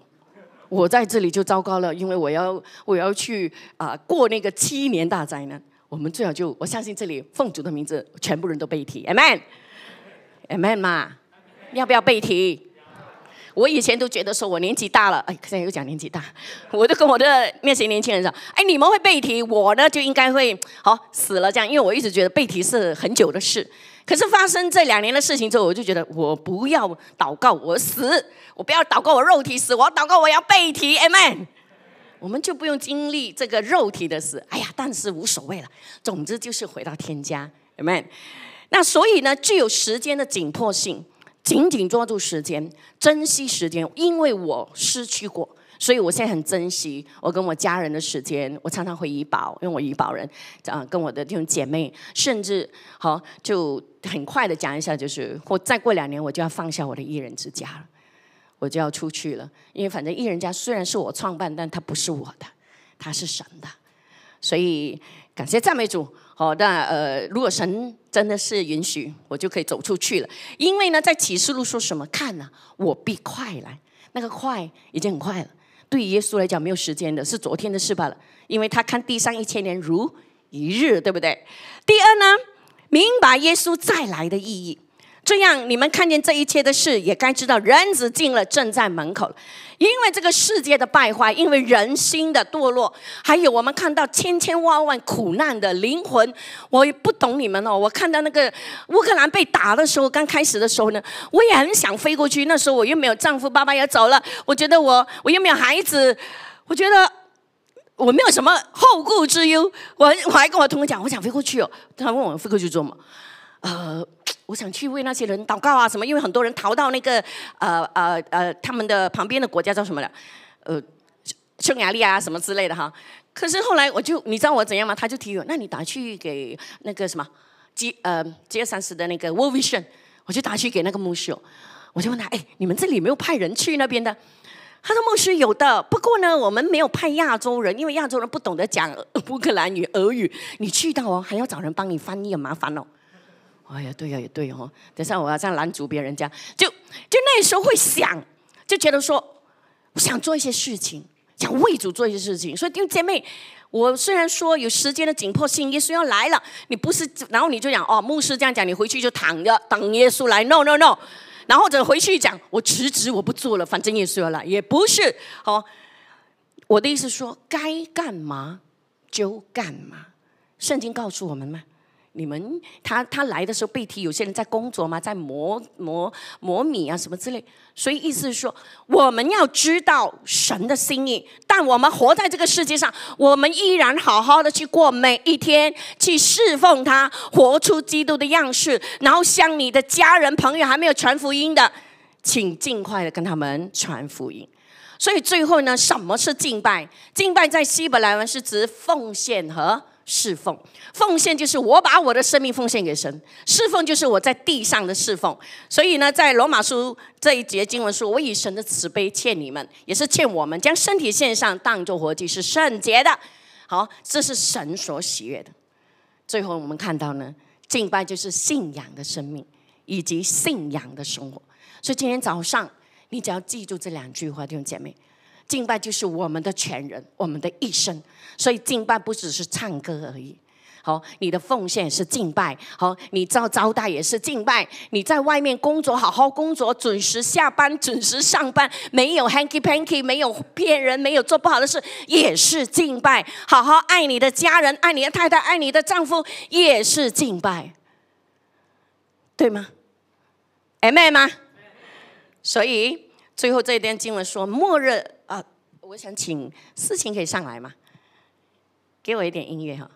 我在这里就糟糕了，因为我要我要去啊过那个七年大灾呢。我们最好就我相信这里奉主的名字，全部人都被提，阿 n Amen 嘛，要不要背题？我以前都觉得说我年纪大了，哎，现在又讲年纪大，我就跟我的那些年轻人说：“哎，你们会背题，我呢就应该会好死了这样，因为我一直觉得背题是很久的事。可是发生这两年的事情之后，我就觉得我不要祷告我死，我不要祷告我肉体死，我要祷告我要背题。Amen，我们就不用经历这个肉体的死。哎呀，但是无所谓了，总之就是回到天家。Amen。那所以呢，具有时间的紧迫性，紧紧抓住时间，珍惜时间。因为我失去过，所以我现在很珍惜我跟我家人的时间。我常常回怡宝，因为我怡宝人，啊，跟我的这种姐妹，甚至好就很快的讲一下，就是我再过两年我就要放下我的艺人之家了，我就要出去了。因为反正艺人家虽然是我创办，但它不是我的，它是神的。所以感谢赞美主。好，那呃，如果神真的是允许，我就可以走出去了。因为呢，在启示录说什么？看啊，我必快来。那个快已经很快了，对耶稣来讲没有时间的，是昨天的事罢了。因为他看地上一千年如一日，对不对？第二呢，明白耶稣再来的意义。这样，你们看见这一切的事，也该知道，人子进了正，在门口了。因为这个世界的败坏，因为人心的堕落，还有我们看到千千万万苦难的灵魂。我也不懂你们哦。我看到那个乌克兰被打的时候，刚开始的时候呢，我也很想飞过去。那时候我又没有丈夫，爸爸也走了，我觉得我我又没有孩子，我觉得我没有什么后顾之忧。我我还跟我同学讲，我想飞过去哦。他问我飞过去做嘛？呃。我想去为那些人祷告啊，什么？因为很多人逃到那个，呃呃呃，他们的旁边的国家叫什么了？呃，匈牙利啊，什么之类的哈。可是后来我就，你知道我怎样吗？他就提我，那你打去给那个什么，G 呃 G 尔三十的那个 Vision，我就打去给那个牧师哦。我就问他，哎，你们这里没有派人去那边的？他说牧师有的，不过呢，我们没有派亚洲人，因为亚洲人不懂得讲乌克兰语、俄语，你去到哦，还要找人帮你翻译，麻烦哦。哎呀，对呀，也对哦。等下我要这样拦阻别人家，就就那时候会想，就觉得说我想做一些事情，想为主做一些事情。所以，弟兄姐妹，我虽然说有时间的紧迫性，耶稣要来了，你不是，然后你就讲哦，牧师这样讲，你回去就躺着等耶稣来。No No No，然后或者回去讲，我辞职，我不做了，反正耶稣要来，也不是哦。我的意思说，该干嘛就干嘛。圣经告诉我们吗？你们他他来的时候被提，有些人在工作嘛，在磨磨磨米啊什么之类，所以意思是说，我们要知道神的心意，但我们活在这个世界上，我们依然好好的去过每一天，去侍奉他，活出基督的样式，然后像你的家人朋友还没有传福音的，请尽快的跟他们传福音。所以最后呢，什么是敬拜？敬拜在希伯来文是指奉献和。侍奉奉献就是我把我的生命奉献给神，侍奉就是我在地上的侍奉。所以呢，在罗马书这一节经文说：“我以神的慈悲劝你们，也是劝我们，将身体献上，当作活祭，是圣洁的。好，这是神所喜悦的。”最后我们看到呢，敬拜就是信仰的生命，以及信仰的生活。所以今天早上，你只要记住这两句话，弟兄姐妹。敬拜就是我们的全人，我们的一生，所以敬拜不只是唱歌而已。好，你的奉献也是敬拜，好，你招招待也是敬拜，你在外面工作，好好工作，准时下班，准时上班，没有 hanky panky，没有骗人，没有做不好的事，也是敬拜。好好爱你的家人，爱你的太太，爱你的丈夫，也是敬拜，对吗？M M 吗？所以最后这一段经文说，末日。我想请思琴可以上来吗？给我一点音乐哈。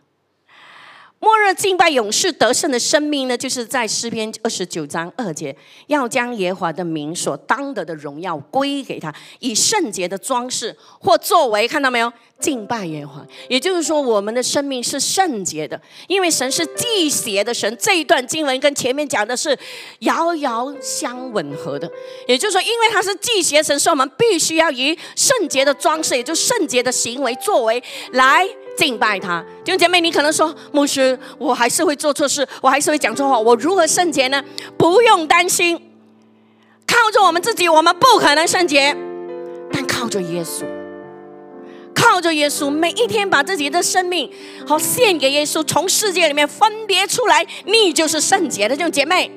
末日敬拜勇士得胜的生命呢，就是在诗篇二十九章二节，要将耶和华的名所当得的荣耀归给他，以圣洁的装饰或作为，看到没有？敬拜耶和华，也就是说，我们的生命是圣洁的，因为神是祭邪的神。这一段经文跟前面讲的是遥遥相吻合的，也就是说，因为他是祭邪神，所以我们必须要以圣洁的装饰，也就圣洁的行为作为来。敬拜他，弟兄姐妹，你可能说，牧师，我还是会做错事，我还是会讲错话，我如何圣洁呢？不用担心，靠着我们自己，我们不可能圣洁，但靠着耶稣，靠着耶稣，每一天把自己的生命和献给耶稣，从世界里面分别出来，你就是圣洁的，弟兄姐妹。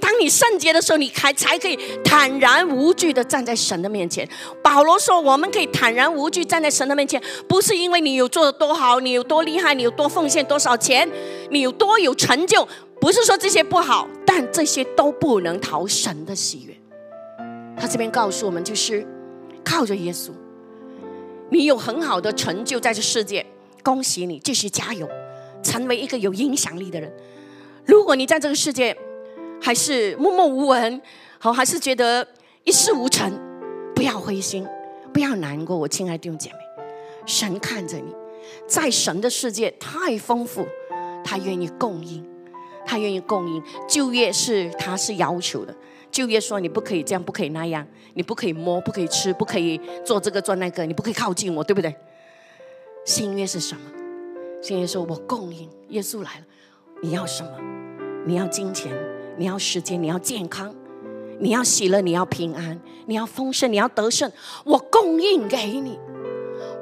当你圣洁的时候，你还才可以坦然无惧的站在神的面前。保罗说：“我们可以坦然无惧站在神的面前，不是因为你有做多好，你有多厉害，你有多奉献，多少钱，你有多有成就，不是说这些不好，但这些都不能逃神的喜悦。”他这边告诉我们，就是靠着耶稣，你有很好的成就在这世界，恭喜你，继续加油，成为一个有影响力的人。如果你在这个世界，还是默默无闻，好，还是觉得一事无成？不要灰心，不要难过，我亲爱的弟兄姐妹，神看着你，在神的世界太丰富，他愿意供应，他愿意供应。就业是他是要求的，就业说你不可以这样，不可以那样，你不可以摸，不可以吃，不可以做这个做那个，你不可以靠近我，对不对？新约是什么？新约说我供应，耶稣来了，你要什么？你要金钱。你要时间，你要健康，你要喜乐，你要平安，你要丰盛，你要得胜，我供应给你。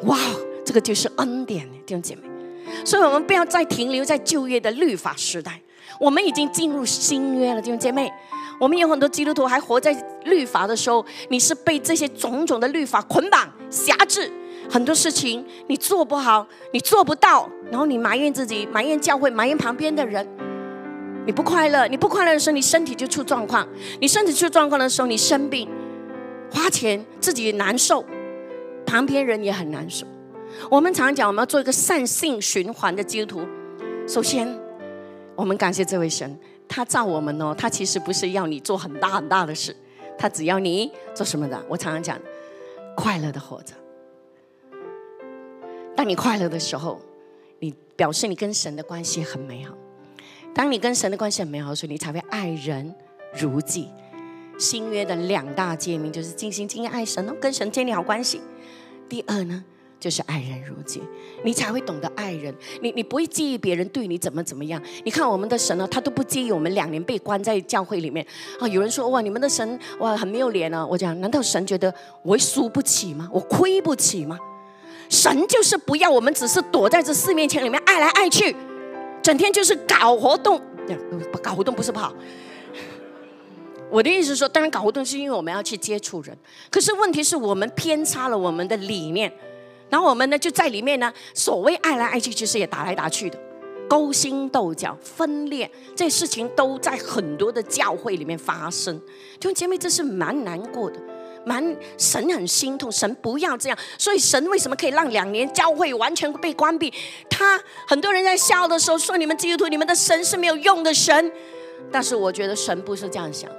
哇，这个就是恩典，弟兄姐妹。所以我们不要再停留在旧约的律法时代，我们已经进入新约了，弟兄姐妹。我们有很多基督徒还活在律法的时候，你是被这些种种的律法捆绑、辖制，很多事情你做不好，你做不到，然后你埋怨自己，埋怨教会，埋怨旁边的人。你不快乐，你不快乐的时候，你身体就出状况；你身体出状况的时候，你生病，花钱，自己难受，旁边人也很难受。我们常常讲，我们要做一个善性循环的基督徒。首先，我们感谢这位神，他造我们哦，他其实不是要你做很大很大的事，他只要你做什么的。我常常讲，快乐的活着。当你快乐的时候，你表示你跟神的关系很美好。当你跟神的关系很美好的时，候，你才会爱人如己。新约的两大诫命就是尽心尽意爱神哦，跟神建立好关系。第二呢，就是爱人如己，你才会懂得爱人。你你不会介意别人对你怎么怎么样。你看我们的神呢，他都不介意我们两年被关在教会里面啊。有人说哇，你们的神哇很没有脸啊。我讲难道神觉得我输不起吗？我亏不起吗？神就是不要我们，只是躲在这四面墙里面爱来爱去。整天就是搞活动，搞活动不是不好。我的意思是说，当然搞活动是因为我们要去接触人，可是问题是我们偏差了我们的理念，然后我们呢就在里面呢，所谓爱来爱去，其实也打来打去的，勾心斗角、分裂这事情都在很多的教会里面发生。弟兄姐妹，这是蛮难过的。蛮神很心痛，神不要这样。所以神为什么可以让两年教会完全被关闭？他很多人在笑的时候说：“你们基督徒，你们的神是没有用的神。”但是我觉得神不是这样想。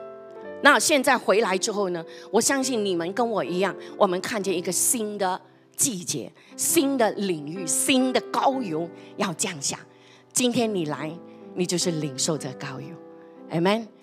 那现在回来之后呢？我相信你们跟我一样，我们看见一个新的季节、新的领域、新的高油要降下。今天你来，你就是领受着高油。e n